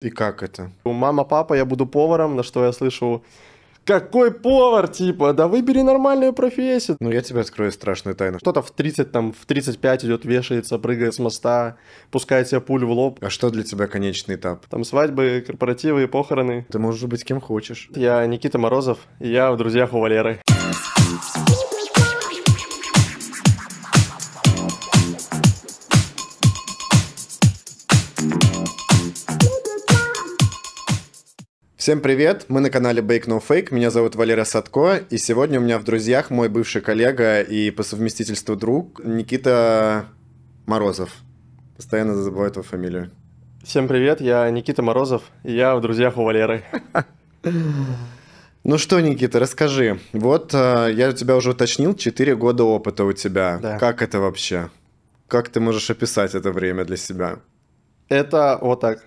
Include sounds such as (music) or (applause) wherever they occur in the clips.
И как это? Мама, папа, я буду поваром, на что я слышу... Какой повар, типа, да выбери нормальную профессию. Ну, я тебе открою страшную тайну. Кто-то в 30, там, в 35 идет, вешается, прыгает с моста, пускает себе пулю в лоб. А что для тебя конечный этап? Там свадьбы, корпоративы, похороны. Ты можешь быть кем хочешь. Я Никита Морозов, и я в друзьях у Валеры. Всем привет! Мы на канале Bake No Fake. Меня зовут Валера Садко, и сегодня у меня в друзьях мой бывший коллега и по совместительству друг Никита Морозов. Постоянно забываю твою фамилию. Всем привет, я Никита Морозов, и я в друзьях у Валеры. Ну что, Никита, расскажи. Вот э, я у тебя уже уточнил, 4 года опыта у тебя. Да. Как это вообще? Как ты можешь описать это время для себя? Это вот так.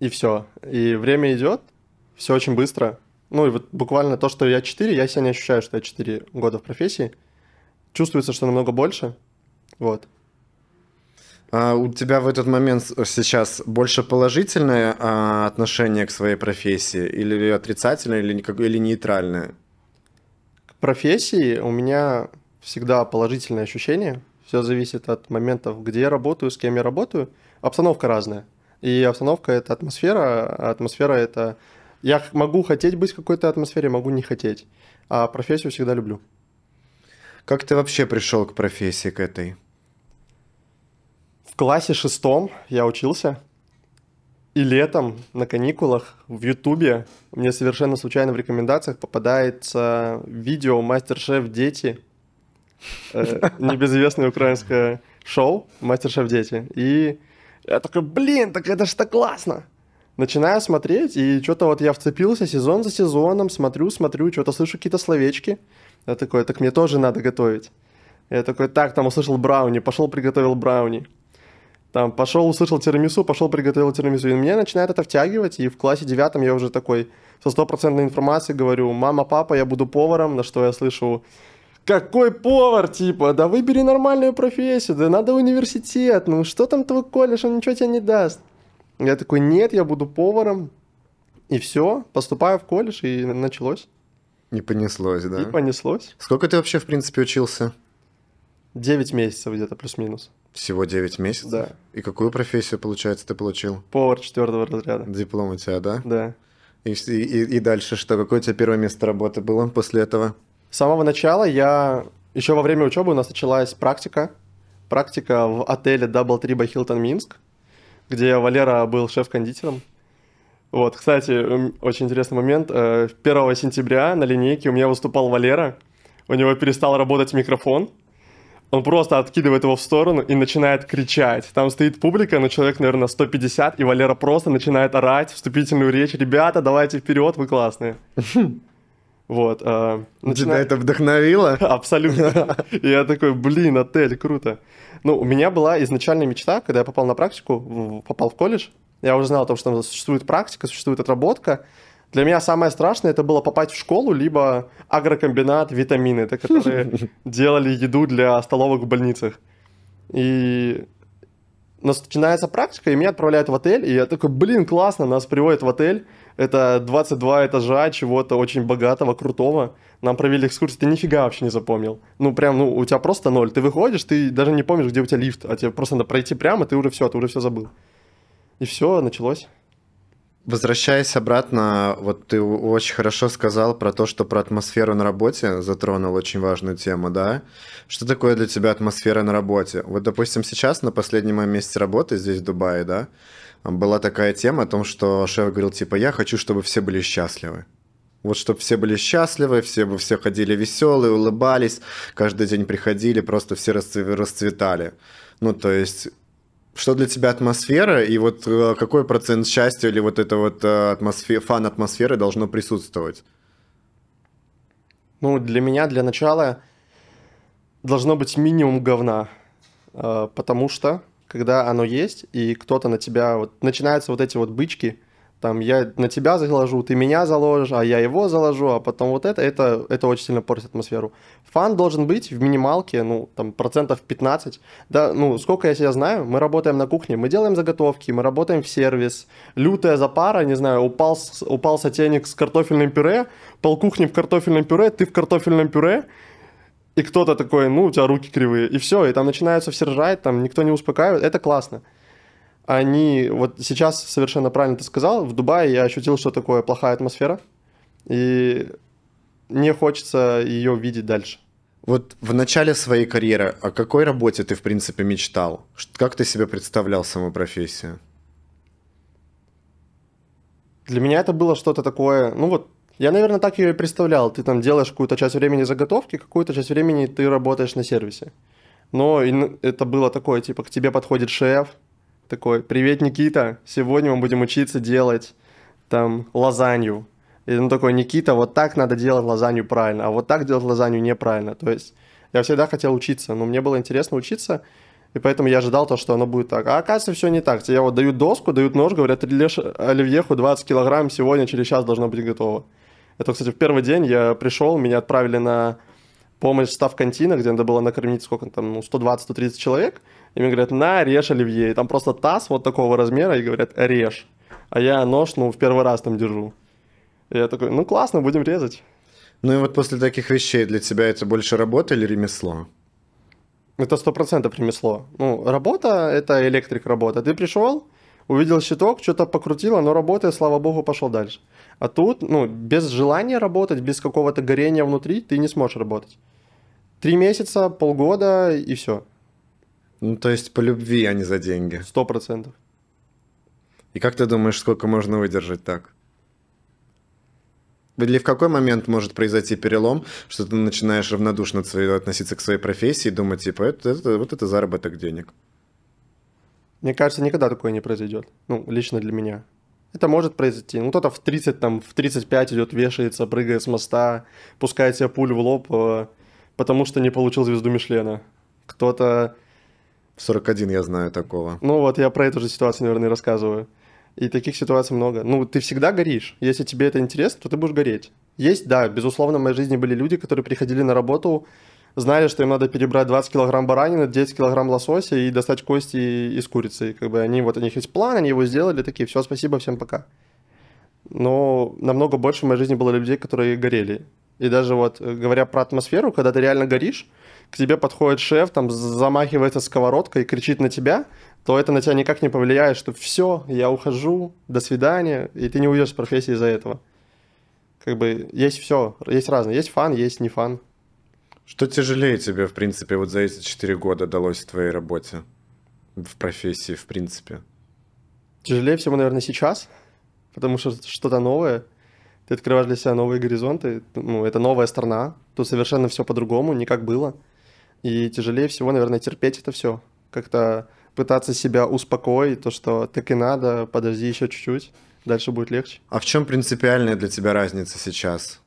И все. И время идет, все очень быстро. Ну и вот буквально то, что я 4, я себя не ощущаю, что я 4 года в профессии. Чувствуется, что намного больше. Вот. А у тебя в этот момент сейчас больше положительное а, отношение к своей профессии или отрицательное, или, или нейтральное? К профессии у меня всегда положительное ощущение. Все зависит от моментов, где я работаю, с кем я работаю. Обстановка разная. И обстановка — это атмосфера, а атмосфера — это я могу хотеть быть в какой-то атмосфере, могу не хотеть. А профессию всегда люблю. Как ты вообще пришел к профессии, к этой? В классе шестом я учился. И летом на каникулах в Ютубе мне совершенно случайно в рекомендациях попадается видео «Мастер-шеф дети», э, небезызвестное украинское шоу «Мастер-шеф дети». И я такой, блин, так это же так классно! начинаю смотреть, и что-то вот я вцепился сезон за сезоном, смотрю, смотрю, что-то слышу какие-то словечки. Я такой, так мне тоже надо готовить. Я такой, так, там услышал брауни, пошел приготовил брауни. Там пошел, услышал тирамису, пошел приготовил тирамису. И меня начинает это втягивать, и в классе девятом я уже такой со стопроцентной информацией говорю, мама, папа, я буду поваром, на что я слышу, какой повар, типа, да выбери нормальную профессию, да надо университет, ну что там твой колледж, он ничего тебе не даст. Я такой, нет, я буду поваром. И все, поступаю в колледж, и началось. Не понеслось, да? И понеслось. Сколько ты вообще, в принципе, учился? 9 месяцев где-то, плюс-минус. Всего 9 месяцев? Да. И какую профессию, получается, ты получил? Повар четвертого разряда. Диплом у тебя, да? Да. И, и, и дальше что? Какое у тебя первое место работы было после этого? С самого начала я... Еще во время учебы у нас началась практика. Практика в отеле Double Tree by Hilton Минск где Валера был шеф-кондитером. Вот, кстати, очень интересный момент. 1 э, сентября на линейке у меня выступал Валера. У него перестал работать микрофон. Он просто откидывает его в сторону и начинает кричать. Там стоит публика, но человек, наверное, 150, и Валера просто начинает орать вступительную речь. «Ребята, давайте вперед, вы классные!» (laughs) Вот. А, начина... Тебя это вдохновило? (laughs) Абсолютно. (laughs) я такой, блин, отель, круто. Ну, у меня была изначальная мечта, когда я попал на практику, попал в колледж, я уже знал о том, что существует практика, существует отработка, для меня самое страшное это было попасть в школу, либо агрокомбинат, витамины, это которые (laughs) делали еду для столовок в больницах. И начинается практика, и меня отправляют в отель, и я такой, блин, классно, нас приводят в отель, это 22 этажа чего-то очень богатого, крутого. Нам провели экскурсию, ты нифига вообще не запомнил. Ну, прям, ну, у тебя просто ноль. Ты выходишь, ты даже не помнишь, где у тебя лифт, а тебе просто надо пройти прямо, ты уже все, ты уже все забыл. И все, началось. Возвращаясь обратно, вот ты очень хорошо сказал про то, что про атмосферу на работе затронул очень важную тему, да? Что такое для тебя атмосфера на работе? Вот, допустим, сейчас на последнем моем месте работы здесь, в Дубае, да, была такая тема о том, что шеф говорил, типа, я хочу, чтобы все были счастливы. Вот чтобы все были счастливы, все бы все ходили веселые, улыбались, каждый день приходили, просто все расцветали. Ну, то есть, что для тебя атмосфера, и вот э, какой процент счастья или вот это вот э, атмосфера, фан атмосферы должно присутствовать? Ну, для меня, для начала, должно быть минимум говна. Э, потому что когда оно есть, и кто-то на тебя... Вот, начинаются вот эти вот бычки, там я на тебя заложу, ты меня заложишь, а я его заложу, а потом вот это, это, это очень сильно портит атмосферу. Фан должен быть в минималке, ну, там, процентов 15. Да, ну, сколько я себя знаю, мы работаем на кухне, мы делаем заготовки, мы работаем в сервис. Лютая запара, не знаю, упал, упал сотейник с картофельным пюре, пол кухни в картофельном пюре, ты в картофельном пюре, и кто-то такой, ну, у тебя руки кривые, и все, и там начинаются все ржать, там никто не успокаивает, это классно. Они, вот сейчас совершенно правильно ты сказал, в Дубае я ощутил, что такое плохая атмосфера, и не хочется ее видеть дальше. Вот в начале своей карьеры о какой работе ты, в принципе, мечтал? Как ты себе представлял саму профессию? Для меня это было что-то такое, ну вот я, наверное, так ее и представлял. Ты там делаешь какую-то часть времени заготовки, какую-то часть времени ты работаешь на сервисе. Но это было такое, типа, к тебе подходит шеф, такой, привет, Никита, сегодня мы будем учиться делать там лазанью. И он такой, Никита, вот так надо делать лазанью правильно, а вот так делать лазанью неправильно. То есть я всегда хотел учиться, но мне было интересно учиться, и поэтому я ожидал то, что оно будет так. А оказывается, все не так. Тебе вот дают доску, дают нож, говорят, ты оливьеху 20 килограмм, сегодня через час должно быть готово. Это, кстати, в первый день я пришел, меня отправили на помощь став кантина, где надо было накормить сколько там, ну, 120-130 человек. И мне говорят, на, режь оливье. И там просто таз вот такого размера, и говорят, режь. А я нож, ну, в первый раз там держу. И я такой, ну, классно, будем резать. Ну и вот после таких вещей для тебя это больше работа или ремесло? Это сто процентов ремесло. Ну, работа — это электрик работа. Ты пришел, увидел щиток, что-то покрутило, но работает, слава богу, пошел дальше. А тут, ну, без желания работать, без какого-то горения внутри, ты не сможешь работать. Три месяца, полгода и все. Ну, то есть по любви, а не за деньги. Сто процентов. И как ты думаешь, сколько можно выдержать так? Или в какой момент может произойти перелом, что ты начинаешь равнодушно относиться к своей профессии, думать, типа, это, это, вот это заработок денег? Мне кажется, никогда такое не произойдет. Ну, лично для меня. Это может произойти. Ну, кто-то в 30, там, в 35 идет, вешается, прыгает с моста, пускает себе пулю в лоб, э, потому что не получил звезду Мишлена. Кто-то... В 41 я знаю такого. Ну, вот я про эту же ситуацию, наверное, рассказываю. И таких ситуаций много. Ну, ты всегда горишь. Если тебе это интересно, то ты будешь гореть. Есть, да, безусловно, в моей жизни были люди, которые приходили на работу знали, что им надо перебрать 20 килограмм баранины, 10 килограмм лосося и достать кости из курицы. И как бы они, вот у них есть план, они его сделали, такие, все, спасибо, всем пока. Но намного больше в моей жизни было людей, которые горели. И даже вот, э, говоря про атмосферу, когда ты реально горишь, к тебе подходит шеф, там замахивается сковородкой и кричит на тебя, то это на тебя никак не повлияет, что все, я ухожу, до свидания, и ты не уйдешь с профессии из-за этого. Как бы есть все, есть разное, есть фан, есть не фан. Что тяжелее тебе, в принципе, вот за эти четыре года далось в твоей работе, в профессии, в принципе? Тяжелее всего, наверное, сейчас, потому что что-то новое, ты открываешь для себя новые горизонты, ну, это новая страна, тут совершенно все по-другому, не как было. И тяжелее всего, наверное, терпеть это все, как-то пытаться себя успокоить, то, что так и надо, подожди еще чуть-чуть, дальше будет легче. А в чем принципиальная для тебя разница сейчас?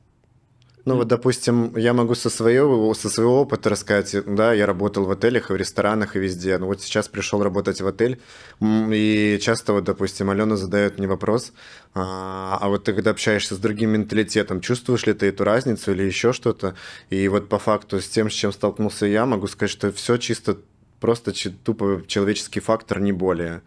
Ну вот, допустим, я могу со своего, со своего опыта рассказать, да, я работал в отелях в ресторанах и везде, но ну, вот сейчас пришел работать в отель, и часто вот, допустим, Алена задает мне вопрос, а, а вот ты когда общаешься с другим менталитетом, чувствуешь ли ты эту разницу или еще что-то? И вот по факту с тем, с чем столкнулся я, могу сказать, что все чисто, просто тупо человеческий фактор, не более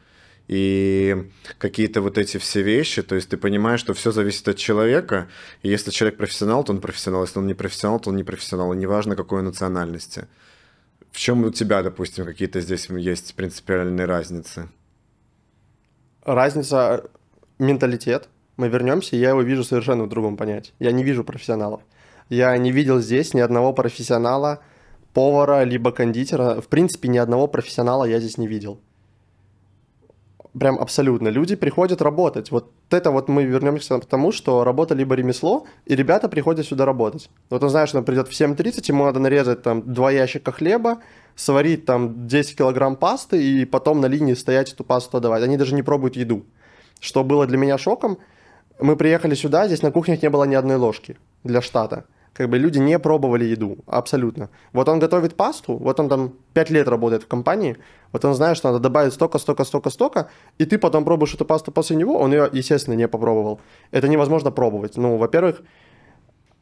и какие-то вот эти все вещи, то есть ты понимаешь, что все зависит от человека, и если человек профессионал, то он профессионал, если он не профессионал, то он не профессионал, и неважно какой национальности. В чем у тебя, допустим, какие-то здесь есть принципиальные разницы? Разница э, менталитет. Мы вернемся, и я его вижу совершенно в другом понятии. Я не вижу профессионалов. Я не видел здесь ни одного профессионала, повара, либо кондитера. В принципе, ни одного профессионала я здесь не видел прям абсолютно. Люди приходят работать. Вот это вот мы вернемся к тому, что работа либо ремесло, и ребята приходят сюда работать. Вот он знает, что он придет в 7.30, ему надо нарезать там два ящика хлеба, сварить там 10 килограмм пасты и потом на линии стоять эту пасту отдавать. Они даже не пробуют еду. Что было для меня шоком. Мы приехали сюда, здесь на кухнях не было ни одной ложки для штата как бы люди не пробовали еду, абсолютно. Вот он готовит пасту, вот он там 5 лет работает в компании, вот он знает, что надо добавить столько, столько, столько, столько, и ты потом пробуешь эту пасту после него, он ее, естественно, не попробовал. Это невозможно пробовать. Ну, во-первых,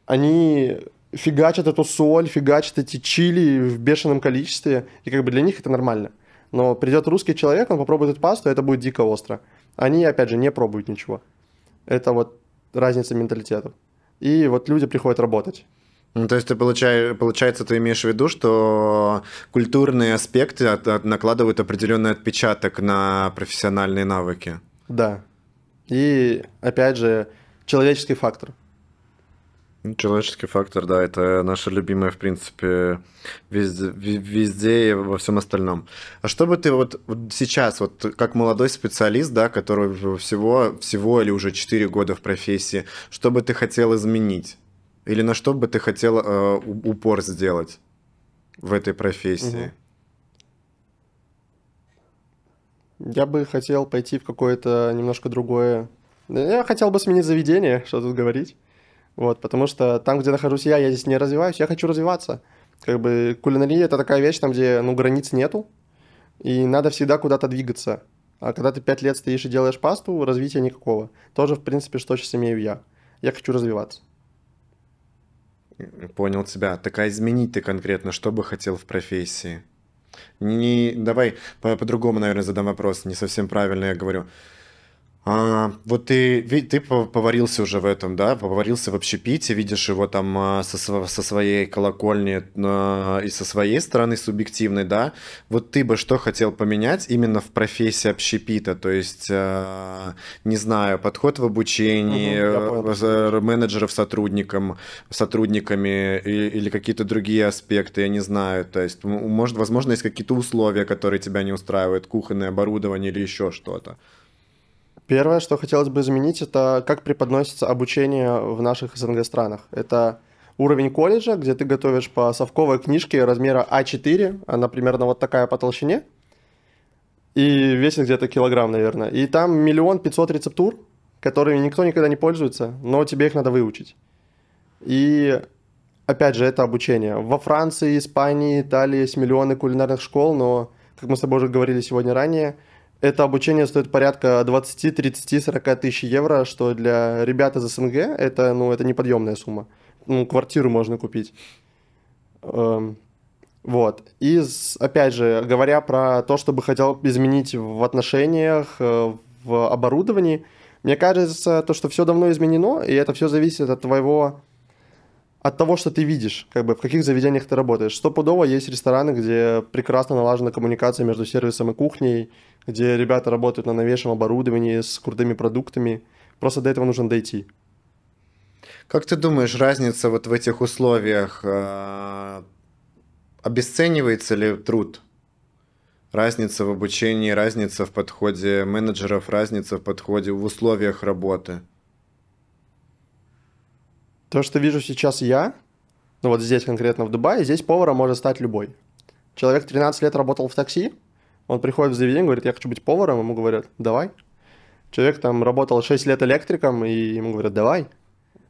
они фигачат эту соль, фигачат эти чили в бешеном количестве, и как бы для них это нормально. Но придет русский человек, он попробует эту пасту, и это будет дико остро. Они, опять же, не пробуют ничего. Это вот разница менталитетов и вот люди приходят работать. Ну, то есть ты получаешь, получается, ты имеешь в виду, что культурные аспекты от, от, накладывают определенный отпечаток на профессиональные навыки. Да. И опять же, человеческий фактор. Ну, человеческий фактор, да, это наше любимое, в принципе, везде, везде и во всем остальном. А что бы ты вот, вот сейчас, вот как молодой специалист, да, который всего, всего или уже 4 года в профессии, что бы ты хотел изменить? Или на что бы ты хотел э, упор сделать в этой профессии? Угу. Я бы хотел пойти в какое-то немножко другое... Я хотел бы сменить заведение, что тут говорить вот, потому что там, где нахожусь я, я здесь не развиваюсь, я хочу развиваться. Как бы кулинария — это такая вещь, там, где, ну, границ нету, и надо всегда куда-то двигаться. А когда ты пять лет стоишь и делаешь пасту, развития никакого. Тоже, в принципе, что сейчас имею я. Я хочу развиваться. Понял тебя. Так а изменить ты конкретно, что бы хотел в профессии? Не, давай по- по-другому, наверное, задам вопрос. Не совсем правильно я говорю. А, вот ты, ты поварился уже в этом, да, поварился в общепите, видишь его там а, со, со своей колокольни а, и со своей стороны субъективной, да. Вот ты бы что хотел поменять именно в профессии общепита? То есть, а, не знаю, подход в обучении угу, менеджеров сотрудникам, сотрудниками или, или какие-то другие аспекты, я не знаю. То есть, может, возможно, есть какие-то условия, которые тебя не устраивают, кухонное оборудование или еще что-то. Первое, что хотелось бы изменить, это как преподносится обучение в наших СНГ странах. Это уровень колледжа, где ты готовишь по совковой книжке размера А4, она примерно вот такая по толщине, и весит где-то килограмм, наверное. И там миллион пятьсот рецептур, которыми никто никогда не пользуется, но тебе их надо выучить. И опять же, это обучение. Во Франции, Испании, Италии есть миллионы кулинарных школ, но, как мы с тобой уже говорили сегодня ранее, это обучение стоит порядка 20, 30, 40 тысяч евро, что для ребят из СНГ это, ну, это неподъемная сумма. Ну, квартиру можно купить. Эм, вот. И, опять же, говоря про то, что бы хотел изменить в отношениях, э, в оборудовании, мне кажется, то, что все давно изменено, и это все зависит от твоего от того, что ты видишь, как бы в каких заведениях ты работаешь. Стопудово есть рестораны, где прекрасно налажена коммуникация между сервисом и кухней, где ребята работают на новейшем оборудовании с крутыми продуктами. Просто до этого нужно дойти. Как ты думаешь, разница вот в этих условиях э, обесценивается ли труд? Разница в обучении, разница в подходе менеджеров, разница в подходе в условиях работы – то, что вижу сейчас я, ну вот здесь конкретно в Дубае, здесь поваром может стать любой. Человек 13 лет работал в такси, он приходит в заведение, говорит, я хочу быть поваром, ему говорят, давай. Человек там работал 6 лет электриком, и ему говорят, давай.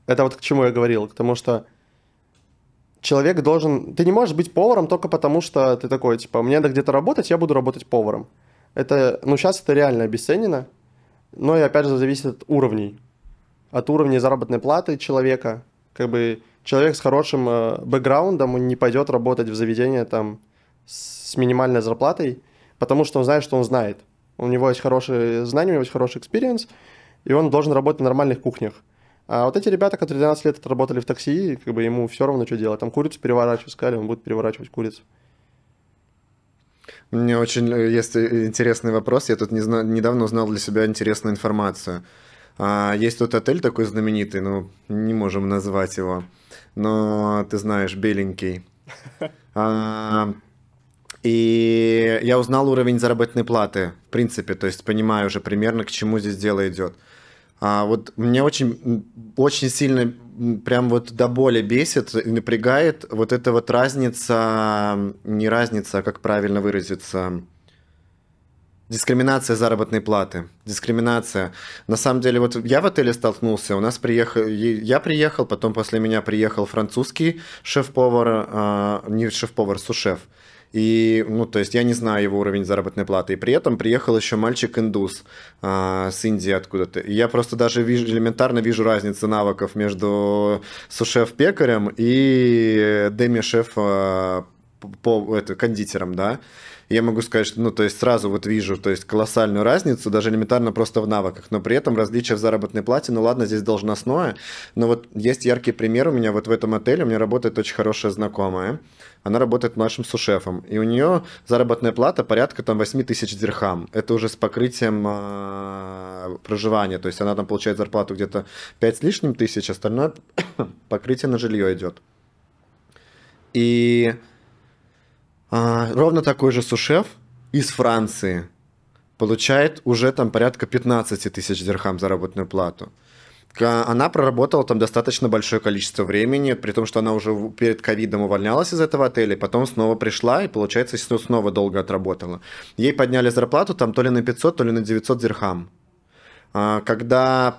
Это вот к чему я говорил, потому что человек должен... Ты не можешь быть поваром только потому, что ты такой, типа, мне надо где-то работать, я буду работать поваром. Это, ну, сейчас это реально обесценено, но и опять же зависит от уровней. От уровня заработной платы человека, как бы человек с хорошим э, бэкграундом, он не пойдет работать в заведение там с минимальной зарплатой, потому что он знает, что он знает. У него есть хорошие знания, у него есть хороший экспириенс, и он должен работать на нормальных кухнях. А вот эти ребята, которые 12 лет работали в такси, как бы ему все равно, что делать. Там курицу переворачивать, сказали, он будет переворачивать курицу. Мне очень э, есть э, интересный вопрос. Я тут не зна... недавно узнал для себя интересную информацию. А, есть тут отель такой знаменитый, но ну, не можем назвать его. Но ты знаешь, беленький. (laughs) А, и я узнал уровень заработной платы, в принципе, то есть понимаю уже примерно, к чему здесь дело идет. А вот мне очень, очень сильно, прям вот до боли бесит и напрягает вот эта вот разница, не разница, а как правильно выразиться, Дискриминация заработной платы. Дискриминация. На самом деле, вот я в отеле столкнулся, у нас приехал, я приехал, потом после меня приехал французский шеф-повар, э, не шеф-повар, сушеф. И, ну, то есть я не знаю его уровень заработной платы. И при этом приехал еще мальчик-индус а, с Индии откуда-то. И я просто даже вижу, элементарно вижу разницу навыков между сушеф-пекарем и деми-шеф а, по, это, кондитером, да. Я могу сказать, что, ну, то есть сразу вот вижу, то есть колоссальную разницу, даже элементарно просто в навыках, но при этом различия в заработной плате, ну, ладно, здесь должностное, но вот есть яркий пример у меня вот в этом отеле, у меня работает очень хорошая знакомая, она работает нашим сушефом, и у нее заработная плата порядка там 8 тысяч дирхам, это уже с покрытием а, проживания, то есть она там получает зарплату где-то 5 с лишним тысяч, остальное (coughs) покрытие на жилье идет. И а, ровно такой же сушеф из Франции получает уже там порядка 15 тысяч дирхам заработную плату. Она проработала там достаточно большое количество времени, при том, что она уже перед ковидом увольнялась из этого отеля, потом снова пришла и, получается, снова долго отработала. Ей подняли зарплату там то ли на 500, то ли на 900 дирхам. А, когда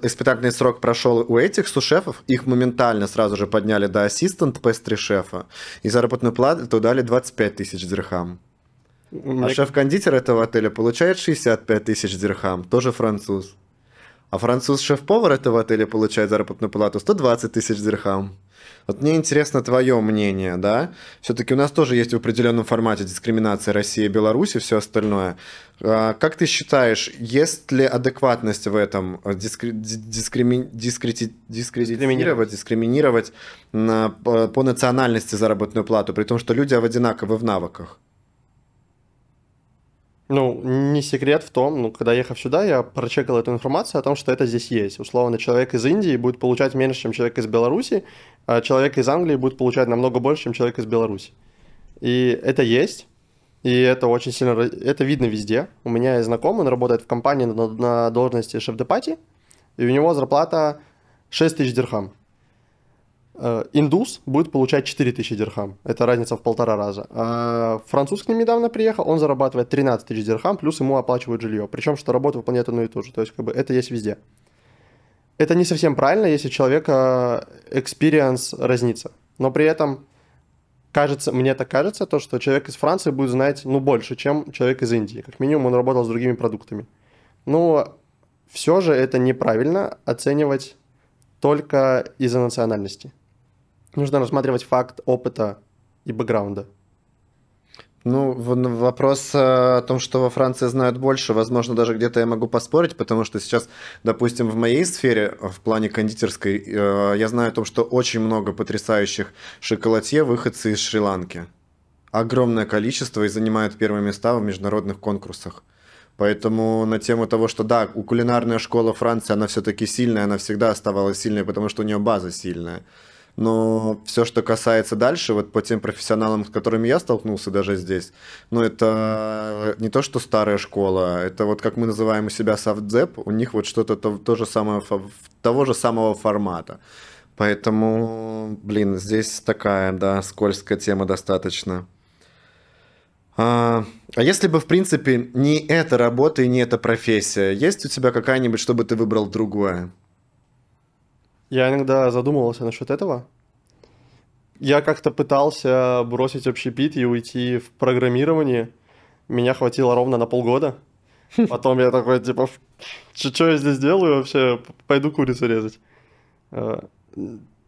испытательный срок прошел у этих сушефов, их моментально сразу же подняли до ассистент пестри шефа, и заработную плату дали 25 тысяч дирхам. Мне... А шеф-кондитер этого отеля получает 65 тысяч дирхам, тоже француз. А француз шеф-повар этого отеля получает заработную плату 120 тысяч дирхам. Вот мне интересно твое мнение, да? Все-таки у нас тоже есть в определенном формате дискриминация России, Беларуси, все остальное. А, как ты считаешь, есть ли адекватность в этом э, дискри... дискрими... дискрети... дискредитировать, дискриминировать на... Э, по национальности заработную плату, при том, что люди в одинаковы в навыках? Ну, не секрет в том, ну, когда ехав сюда, я прочекал эту информацию о том, что это здесь есть. Условно, человек из Индии будет получать меньше, чем человек из Беларуси, а человек из Англии будет получать намного больше, чем человек из Беларуси. И это есть, и это очень сильно... Это видно везде. У меня есть знакомый, он работает в компании на, на должности шеф-депати, и у него зарплата 6 тысяч дирхам. Э, индус будет получать 4000 дирхам. Это разница в полтора раза. А француз к ним недавно приехал, он зарабатывает 13 тысяч дирхам, плюс ему оплачивают жилье. Причем, что работа выполняет одну и ту же. То есть, как бы, это есть везде. Это не совсем правильно, если человека э, experience разнится. Но при этом кажется, мне так кажется, то, что человек из Франции будет знать, ну, больше, чем человек из Индии. Как минимум, он работал с другими продуктами. Но все же это неправильно оценивать только из-за национальности нужно рассматривать факт опыта и бэкграунда. Ну, вопрос э, о том, что во Франции знают больше, возможно, даже где-то я могу поспорить, потому что сейчас, допустим, в моей сфере, э, в плане кондитерской, э, я знаю о том, что очень много потрясающих шоколадье выходцы из Шри-Ланки. Огромное количество и занимают первые места в международных конкурсах. Поэтому на тему того, что да, у кулинарная школа Франции, она все-таки сильная, она всегда оставалась сильной, потому что у нее база сильная но все, что касается дальше, вот по тем профессионалам, с которыми я столкнулся даже здесь, ну, это не то, что старая школа, это вот как мы называем у себя софтзеп, у них вот что-то то, то же самое, того же самого формата. Поэтому, блин, здесь такая, да, скользкая тема достаточно. А, а если бы, в принципе, не эта работа и не эта профессия, есть у тебя какая-нибудь, чтобы ты выбрал другое? Я иногда задумывался насчет этого. Я как-то пытался бросить общепит и уйти в программирование. Меня хватило ровно на полгода. (laughs) Потом я такой, типа, что я здесь делаю вообще? Пойду курицу резать. Э,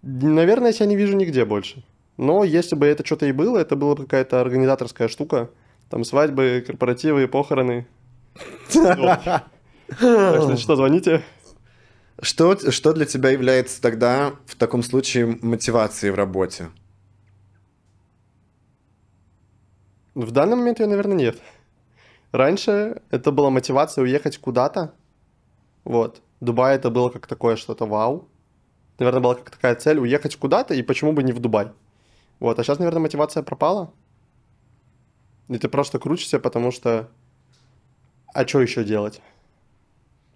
наверное, я себя не вижу нигде больше. Но если бы это что-то и было, это была какая-то организаторская штука. Там свадьбы, корпоративы, похороны. (laughs) Так что звоните. Что, что для тебя является тогда в таком случае мотивацией в работе? В данный момент ее, наверное, нет. Раньше это была мотивация уехать куда-то. Вот. Дубай это было как такое что-то вау. Наверное, была как такая цель уехать куда-то и почему бы не в Дубай. Вот. А сейчас, наверное, мотивация пропала. И ты просто крутишься, потому что... А что еще делать?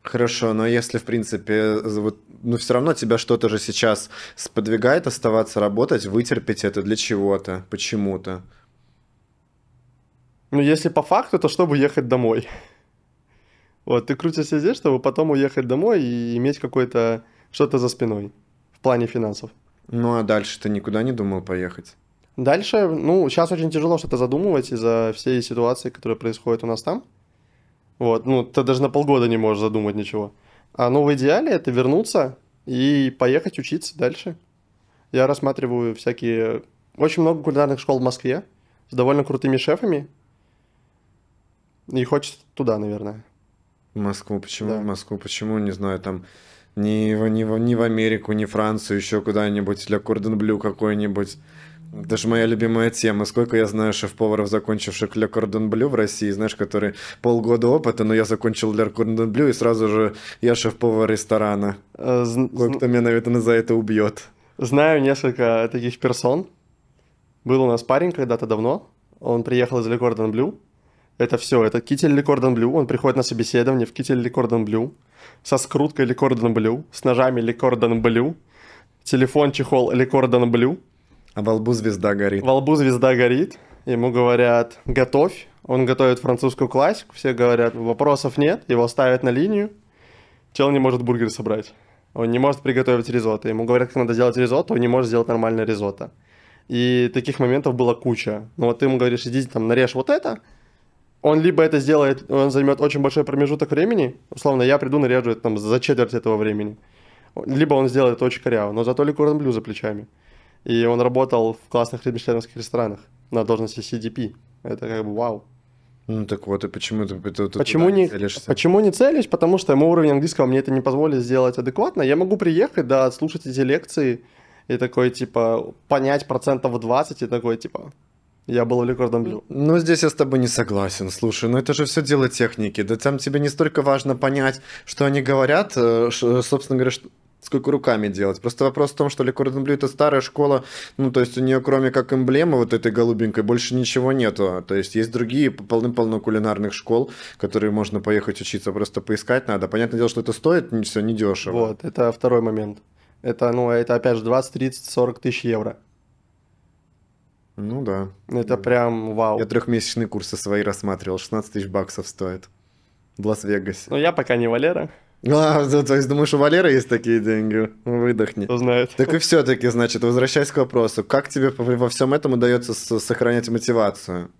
Хорошо, но если, в принципе, вот, ну все равно тебя что-то же сейчас сподвигает оставаться работать, вытерпеть это для чего-то, почему-то. Ну, если по факту, то чтобы ехать домой. Вот, ты крутишься здесь, чтобы потом уехать домой и иметь какое-то что-то за спиной в плане финансов. Ну, а дальше ты никуда не думал поехать? Дальше, ну, сейчас очень тяжело что-то задумывать из-за всей ситуации, которая происходит у нас там. Вот, ну, ты даже на полгода не можешь задумать ничего. А ну, в идеале это вернуться и поехать учиться дальше. Я рассматриваю всякие... Очень много кулинарных школ в Москве с довольно крутыми шефами. И хочется туда, наверное. Москву почему? Да. Москву почему? Не знаю, там ни, ни, ни в Америку, ни Францию, еще куда-нибудь, для Корденблю какой-нибудь. Даже моя любимая тема. Сколько я знаю шеф-поваров, закончивших Ле Кордон Блю в России, знаешь, которые полгода опыта, но я закончил Ле Кордон Блю, и сразу же я шеф-повар ресторана. Э, зн... Кто меня, наверное, за это убьет. Знаю несколько таких персон. Был у нас парень когда-то давно. Он приехал из Ле Кордон Блю. Это все, это китель Ле Кордон Блю. Он приходит на собеседование в китель Ле Кордон Блю. Со скруткой Ле Кордон Блю. С ножами Ле Кордон Блю. Телефон, чехол Ле Кордон Блю а во лбу звезда горит. Во лбу звезда горит. Ему говорят, готовь. Он готовит французскую классику. Все говорят, вопросов нет. Его ставят на линию. Чел не может бургер собрать. Он не может приготовить ризотто. Ему говорят, как надо сделать ризотто, он не может сделать нормальное ризотто. И таких моментов было куча. Ну вот ты ему говоришь, иди там, нарежь вот это, он либо это сделает, он займет очень большой промежуток времени, условно, я приду, нарежу это там за четверть этого времени, либо он сделает это очень коряво, но зато ли корн блю за плечами. И он работал в классных мишленовских ресторанах на должности CDP. Это как бы вау. Ну так вот, и почему ты, ты, ты почему не, не целишься? Почему не целишь? Потому что мой уровень английского мне это не позволит сделать адекватно. Я могу приехать, да, слушать эти лекции и такой, типа, понять процентов 20 и такой, типа, я был в рекордом блю. Ну, здесь я с тобой не согласен. Слушай, ну это же все дело техники. Да там тебе не столько важно понять, что они говорят, э, собственно говоря, что сколько руками делать. Просто вопрос в том, что Le Cordon это старая школа, ну, то есть у нее кроме как эмблемы вот этой голубенькой больше ничего нету. То есть есть другие полным-полно кулинарных школ, которые можно поехать учиться, просто поискать надо. Понятное дело, что это стоит не все недешево. Вот, это второй момент. Это, ну, это опять же 20, 30, 40 тысяч евро. Ну да. Это прям вау. Я трехмесячные курсы свои рассматривал, 16 тысяч баксов стоит. В Лас-Вегасе. Ну, я пока не Валера. А, то есть думаешь, у Валеры есть такие деньги? Выдохни. Кто знает. Так и все-таки, значит, возвращаясь к вопросу, как тебе во всем этом удается сохранять мотивацию?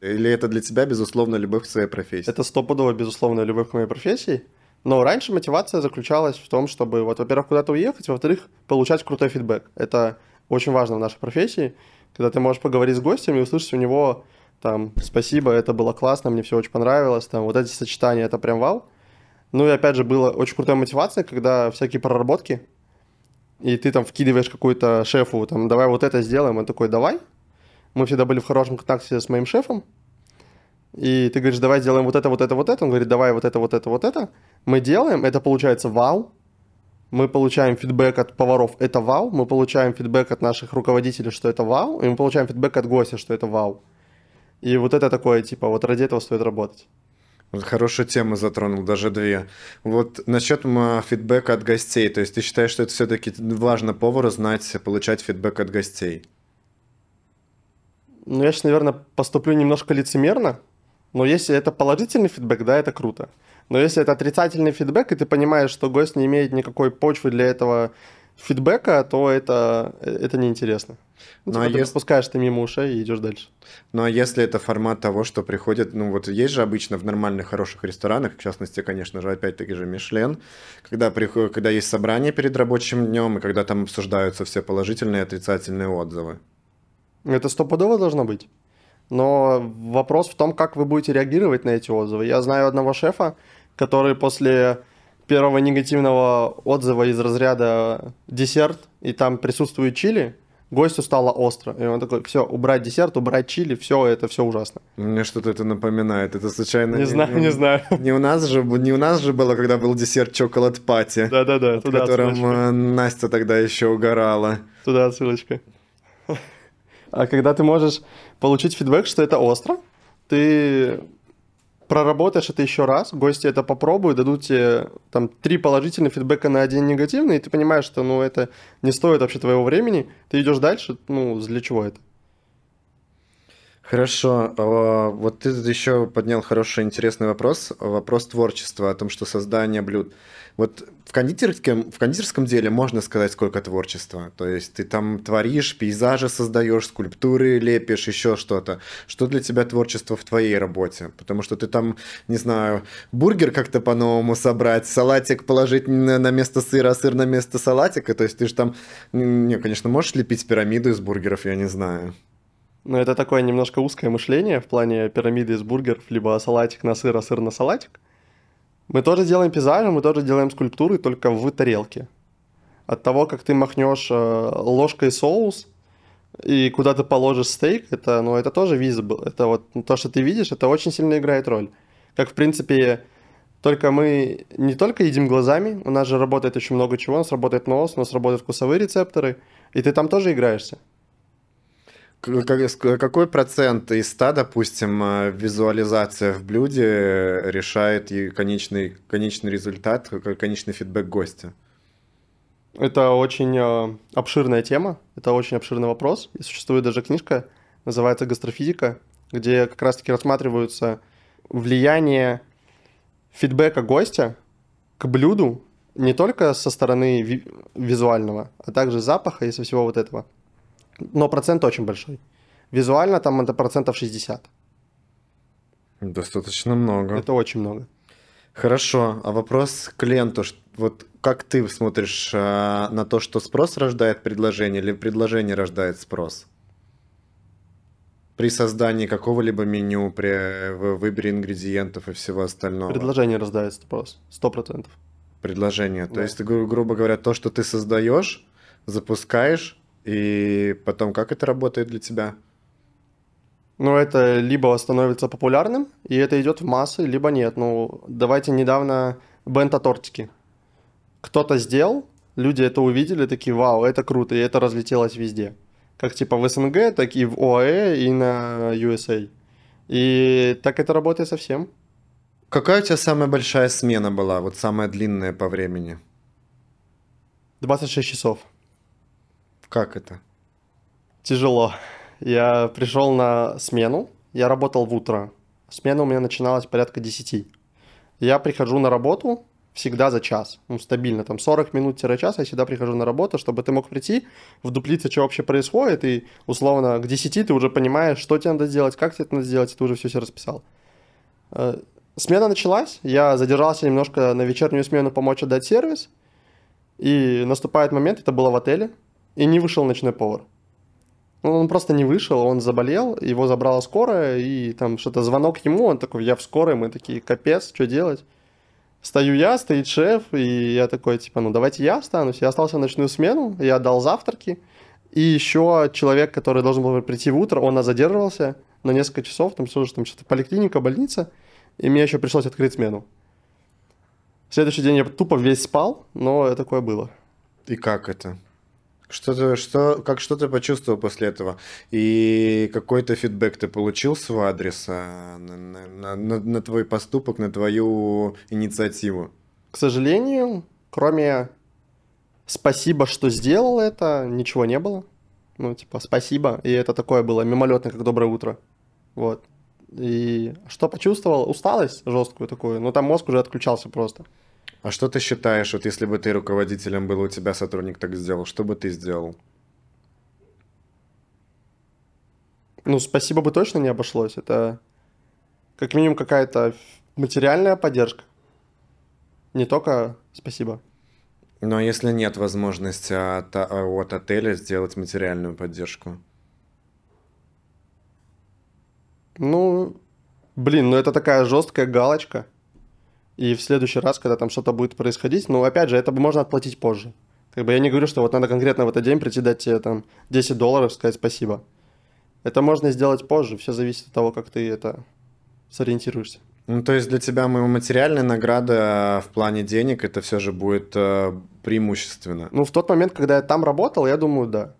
Или это для тебя, безусловно, любовь к своей профессии? Это стопудово, безусловно, любовь к моей профессии. Но раньше мотивация заключалась в том, чтобы, вот, во-первых, куда-то уехать, во-вторых, получать крутой фидбэк. Это очень важно в нашей профессии, когда ты можешь поговорить с гостем и услышать у него там «Спасибо, это было классно, мне все очень понравилось», там «Вот эти сочетания, это прям вау». Ну и опять же, была очень крутая мотивация, когда всякие проработки, и ты там вкидываешь какую-то шефу, там, давай вот это сделаем, он такой, давай. Мы всегда были в хорошем контакте с моим шефом, и ты говоришь, давай сделаем вот это, вот это, вот это, он говорит, давай вот это, вот это, вот это. Мы делаем, это получается вау, мы получаем фидбэк от поваров, это вау, мы получаем фидбэк от наших руководителей, что это вау, и мы получаем фидбэк от гостя, что это вау. И вот это такое, типа, вот ради этого стоит работать. Хорошую тему затронул, даже две. Вот насчет фидбэка от гостей. То есть ты считаешь, что это все-таки важно повару знать, получать фидбэк от гостей? Ну, я сейчас, наверное, поступлю немножко лицемерно, но если это положительный фидбэк, да, это круто. Но если это отрицательный фидбэк, и ты понимаешь, что гость не имеет никакой почвы для этого фидбэка, то это, это неинтересно. Ну, типа, а ты если... пропускаешь ты мимо ушей и идешь дальше. Ну, а если это формат того, что приходит... Ну, вот есть же обычно в нормальных, хороших ресторанах, в частности, конечно же, опять-таки же Мишлен, когда, приход... когда есть собрание перед рабочим днем, и когда там обсуждаются все положительные и отрицательные отзывы. Ну, это стопудово должно быть. Но вопрос в том, как вы будете реагировать на эти отзывы. Я знаю одного шефа, который после первого негативного отзыва из разряда десерт, и там присутствует чили, гостю стало остро. И он такой, все, убрать десерт, убрать чили, все, это все ужасно. Мне что-то это напоминает. Это случайно... Не, не знаю, не, не знаю. Не у, нас же, не у нас же было, когда был десерт чоколад пати. Да-да-да. В котором отсылочка. Э, Настя тогда еще угорала. Туда ссылочка (laughs) А когда ты можешь получить фидбэк, что это остро, ты проработаешь это еще раз, гости это попробуют, дадут тебе там три положительных фидбэка на один негативный, и ты понимаешь, что ну это не стоит вообще твоего времени, ты идешь дальше, ну для чего это? Хорошо. А, вот ты еще поднял хороший, интересный вопрос. Вопрос творчества, о том, что создание блюд. Вот в кондитерском, в кондитерском деле можно сказать, сколько творчества. То есть ты там творишь, пейзажи создаешь, скульптуры лепишь, еще что-то. Что для тебя творчество в твоей работе? Потому что ты там, не знаю, бургер как-то по-новому собрать, салатик положить на место сыра, а сыр на место салатика. То есть ты же там, не, конечно, можешь лепить пирамиду из бургеров, я не знаю. Но это такое немножко узкое мышление в плане пирамиды из бургеров, либо салатик на сыр, а сыр на салатик. Мы тоже делаем пейзажи, мы тоже делаем скульптуры, только в тарелке. От того, как ты махнешь э, ложкой соус, и куда ты положишь стейк, это, ну, это тоже visible. Это вот то, что ты видишь, это очень сильно играет роль. Как, в принципе, только мы не только едим глазами, у нас же работает еще много чего, у нас работает нос, у нас работают вкусовые рецепторы, и ты там тоже играешься какой процент из 100, допустим, э, визуализация в блюде решает и конечный, конечный результат, э, конечный фидбэк гостя? Это очень э, обширная тема, это очень обширный вопрос. И существует даже книжка, называется «Гастрофизика», где как раз-таки рассматриваются влияние фидбэка гостя к блюду не только со стороны визуального, а также запаха и со всего вот этого но процент очень большой. Визуально там это процентов 60. Достаточно много. Это очень много. Хорошо, а вопрос к клиенту. Вот как ты смотришь а, на то, что спрос рождает предложение или предложение рождает спрос? При создании какого-либо меню, при э, выборе ингредиентов и всего остального. Предложение рождает спрос, сто процентов. Предложение. Да. То есть, гру- грубо говоря, то, что ты создаешь, запускаешь, и потом, как это работает для тебя? Ну, это либо становится популярным, и это идет в массы, либо нет. Ну, давайте недавно бента-тортики. Кто-то сделал, люди это увидели, такие, вау, это круто, и это разлетелось везде. Как типа в СНГ, так и в ОАЭ, и на USA. И так это работает совсем. Какая у тебя самая большая смена была, вот самая длинная по времени? 26 часов. Как это? Тяжело. Я пришел на смену, я работал в утро. Смена у меня начиналась порядка 10. Я прихожу на работу всегда за час, ну, стабильно, там 40 минут-час я всегда прихожу на работу, чтобы ты мог прийти, вдуплиться, что вообще происходит, и условно к 10 ты уже понимаешь, что тебе надо сделать, как тебе это надо сделать, и ты уже все себе расписал. Э, смена началась, я задержался немножко на вечернюю смену помочь отдать сервис, и наступает момент, это было в отеле, и не вышел ночной повар. Ну, он просто не вышел, он заболел, его забрала скорая, и там что-то звонок ему, он такой, я в скорой, мы такие, капец, что делать? Стою я, стоит шеф, и я такой, типа, ну давайте я останусь. Я остался в ночную смену, я дал завтраки, и еще человек, который должен был прийти в утро, он задерживался на несколько часов, там все же там что-то поликлиника, больница, и мне еще пришлось открыть смену. В следующий день я тупо весь спал, но такое было. И как это? Что-то, что, как что ты почувствовал после этого? И какой-то фидбэк ты получил с своего адреса на, на, на, на твой поступок, на твою инициативу? К сожалению, кроме спасибо, что сделал это, ничего не было. Ну, типа, спасибо. И это такое было мимолетное, как доброе утро. Вот. И что почувствовал? Усталость жесткую такую. Но там мозг уже отключался просто. А что ты считаешь, вот если бы ты руководителем был, у тебя сотрудник так сделал, что бы ты сделал? Ну, спасибо бы точно не обошлось. Это как минимум какая-то материальная поддержка. Не только спасибо. Но ну, а если нет возможности от, а, от отеля сделать материальную поддержку? Ну, блин, ну это такая жесткая галочка. И в следующий раз, когда там что-то будет происходить, ну, опять же, это можно отплатить позже. Как бы я не говорю, что вот надо конкретно в этот день прийти, дать тебе там 10 долларов, сказать спасибо. Это можно сделать позже, все зависит от того, как ты это сориентируешься. Ну, то есть для тебя моя материальная награда э, в плане денег, это все же будет э, преимущественно? Ну, в тот момент, когда я там работал, я думаю, да.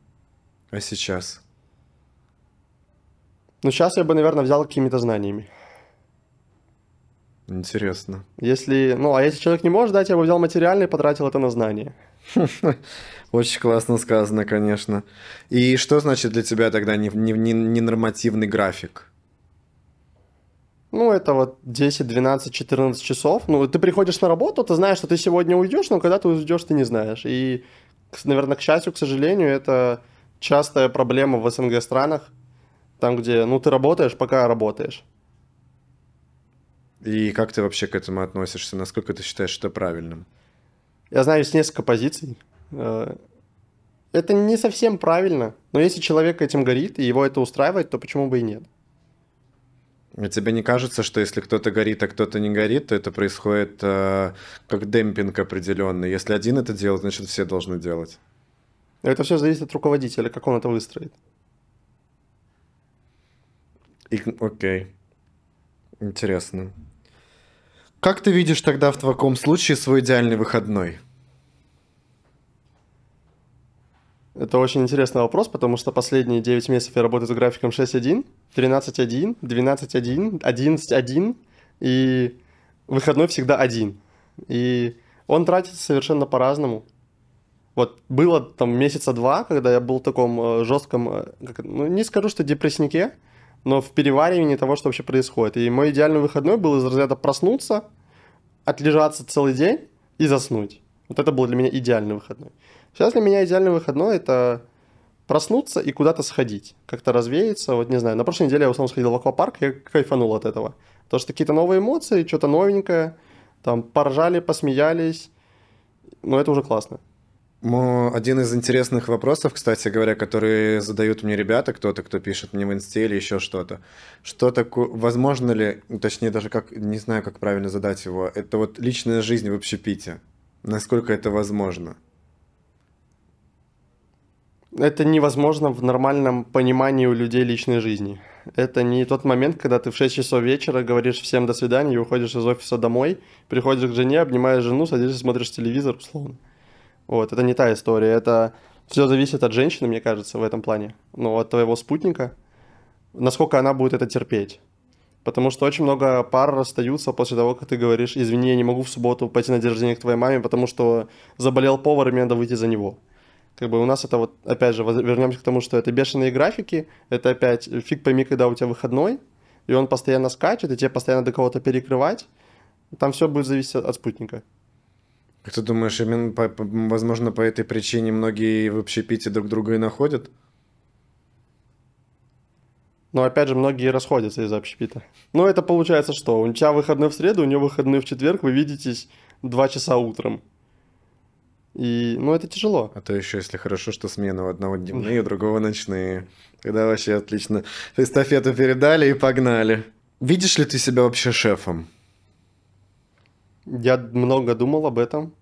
А сейчас? Ну, сейчас я бы, наверное, взял какими-то знаниями. Интересно. Если, ну, а если человек не может дать, я бы взял материальный и потратил это на знания. (laughs) Очень классно сказано, конечно. И что значит для тебя тогда ненормативный график? Ну, это вот 10, 12, 14 часов. Ну, ты приходишь на работу, ты знаешь, что ты сегодня уйдешь, но когда ты уйдешь, ты не знаешь. И, наверное, к счастью, к сожалению, это частая проблема в СНГ странах, там, где, ну, ты работаешь, пока работаешь. И как ты вообще к этому относишься? Насколько ты считаешь это правильным? Я знаю, есть несколько позиций. Э, это не совсем правильно, но если человек этим горит и его это устраивает, то почему бы и нет? А тебе не кажется, что если кто-то горит, а кто-то не горит, то это происходит э, как демпинг определенный? Если один это делает, значит все должны делать. Это все зависит от руководителя, как он это выстроит. И, окей. Интересно. Как ты видишь тогда в таком случае свой идеальный выходной? Это очень интересный вопрос, потому что последние 9 месяцев я работаю с графиком 6.1, 13.1, 12.1, 11.1 и выходной всегда один. И он тратится совершенно по-разному. Вот было там месяца два, когда я был в таком э, жестком, э, ну не скажу, что депресснике, но в переваривании того, что вообще происходит. И мой идеальный выходной был из разряда проснуться, отлежаться целый день и заснуть. Вот это был для меня идеальный выходной. Сейчас для меня идеальный выходной это проснуться и куда-то сходить, как-то развеяться, вот не знаю. На прошлой неделе я условно основном сходил в аквапарк, я кайфанул от этого. То, что какие-то новые эмоции, что-то новенькое, там поржали, посмеялись, но это уже классно. Один из интересных вопросов, кстати говоря, которые задают мне ребята, кто-то, кто пишет мне в инсте или еще что-то. Что такое, возможно ли, точнее даже как, не знаю, как правильно задать его, это вот личная жизнь в общепите. Насколько это возможно? Это невозможно в нормальном понимании у людей личной жизни. Это не тот момент, когда ты в 6 часов вечера говоришь всем до свидания и уходишь из офиса домой, приходишь к жене, обнимаешь жену, садишься, смотришь телевизор, условно. Вот, это не та история, это все зависит от женщины, мне кажется, в этом плане, ну, от твоего спутника, насколько она будет это терпеть. Потому что очень много пар расстаются после того, как ты говоришь, извини, я не могу в субботу пойти на день рождения к твоей маме, потому что заболел повар, и мне надо выйти за него. Как бы у нас это вот, опять же, вернемся к тому, что это бешеные графики, это опять фиг пойми, когда у тебя выходной, и он постоянно скачет, и тебе постоянно до кого-то перекрывать. Там все будет зависеть от спутника. Как ты думаешь, именно, по, по, возможно, по этой причине многие в общепите друг друга и находят? Ну опять же, многие расходятся из-за общепита. Ну это получается что? У тебя выходной в среду, у нее выходной в четверг, вы видитесь 2 часа утром. И, ну, это тяжело. А то еще, если хорошо, что смены у одного дневные, у другого ночные. Тогда вообще отлично. Эстафету передали и погнали. Видишь ли ты себя вообще шефом? Я много думал об этом.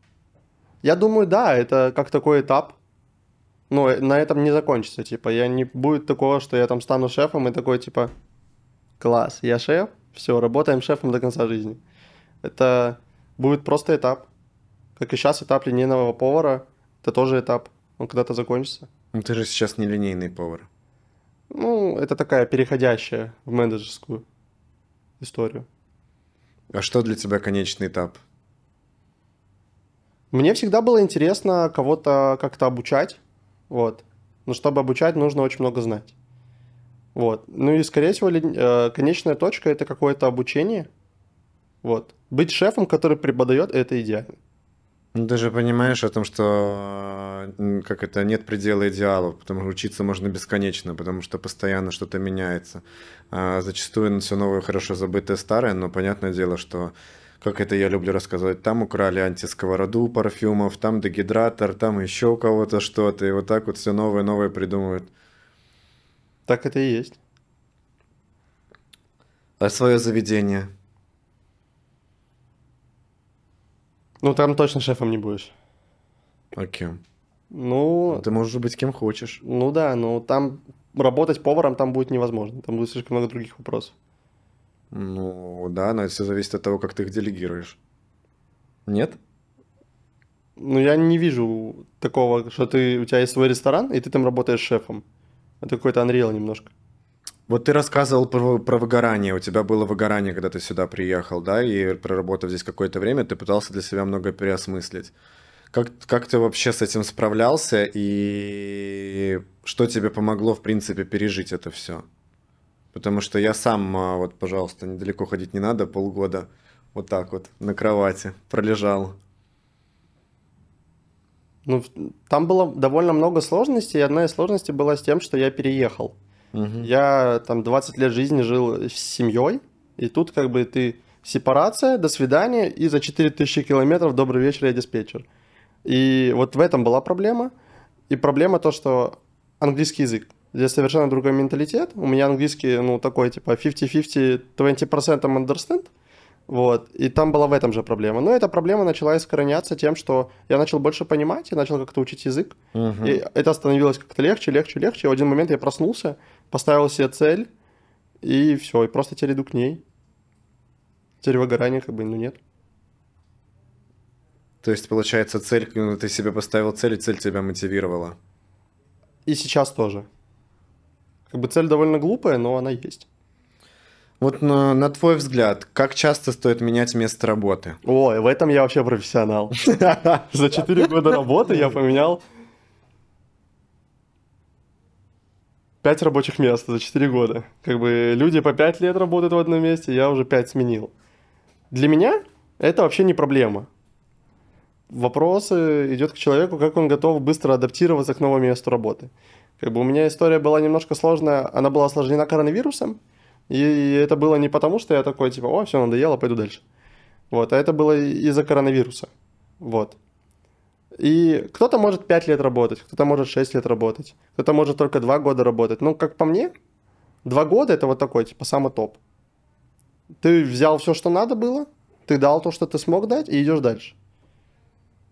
Я думаю, да, это как такой этап. Но на этом не закончится, типа, я не будет такого, что я там стану шефом и такой, типа, класс, я шеф, все, работаем шефом до конца жизни. Это будет просто этап. Как и сейчас этап линейного повара, это тоже этап. Он когда-то закончится. Ну ты же сейчас не линейный повар. Ну, это такая переходящая в менеджерскую историю. А что для тебя конечный этап? Мне всегда было интересно кого-то как-то обучать, вот. Но чтобы обучать, нужно очень много знать. Вот. Ну и, скорее всего, э, конечная точка — это какое-то обучение. Вот. Быть шефом, который преподает, это идеально. Ну, ты же понимаешь о том, что как это нет предела идеалов, потому что учиться можно бесконечно, потому что постоянно что-то меняется. А зачастую все новое хорошо забытое старое, но понятное дело, что как это я люблю рассказывать, там украли антисковороду парфюмов, там дегидратор, там еще у кого-то что-то, и вот так вот все новое-новое придумывают. Так это и есть. А свое заведение – Ну, там точно шефом не будешь. А кем? Ну, ну... Ты можешь быть кем хочешь. Ну да, но там работать поваром там будет невозможно. Там будет слишком много других вопросов. Ну да, но это все зависит от того, как ты их делегируешь. Нет? Ну, я не вижу такого, что ты, у тебя есть свой ресторан, и ты там работаешь шефом. Это какой-то Unreal немножко. Вот ты рассказывал про, про выгорание. У тебя было выгорание, когда ты сюда приехал, да, и проработав здесь какое-то время, ты пытался для себя много переосмыслить. Как, как ты вообще с этим справлялся и что тебе помогло, в принципе, пережить это все? Потому что я сам, а, вот, пожалуйста, недалеко ходить не надо, полгода вот так вот на кровати пролежал. Ну, там было довольно много сложностей, и одна из сложностей была с тем, что я переехал. Угу. Я там 20 лет жизни жил с семьей, и тут как бы ты сепарация, до свидания, и за 4000 километров добрый вечер, я диспетчер. И вот в этом была проблема. И проблема то, что английский язык. Здесь совершенно другой менталитет. У меня английский, ну, такой, типа, 50-50, 20% understand. Mm вот. И там была в этом же проблема. Но эта проблема начала искореняться тем, что я начал больше понимать, я начал как-то учить язык. Угу. И это становилось как-то легче, легче, легче. В один момент я проснулся, поставил себе цель, и все, и просто теперь иду к ней. Теперь выгорания как бы, ну нет. То есть, получается, цель, ну, ты себе поставил цель, и цель тебя мотивировала. И сейчас тоже. Как бы цель довольно глупая, но она есть. Вот на, на твой взгляд, как часто стоит менять место работы? О, в этом я вообще профессионал. (laughs) За 4 года работы я поменял 5 рабочих мест за 4 года. Как бы люди по 5 лет работают в одном месте, я уже 5 сменил. Для меня это вообще не проблема. Вопрос идет к человеку, как он готов быстро адаптироваться к новому месту работы. Как бы у меня история была немножко сложная, она была осложнена коронавирусом, и, это было не потому, что я такой, типа, о, все, надоело, пойду дальше. Вот, а это было из-за коронавируса. Вот. И кто-то может 5 лет работать, кто-то может 6 лет работать, кто-то может только 2 года работать. Ну, как по мне, 2 года это вот такой, типа, самый топ. Ты взял все, что надо было, ты дал то, что ты смог дать, и идешь дальше.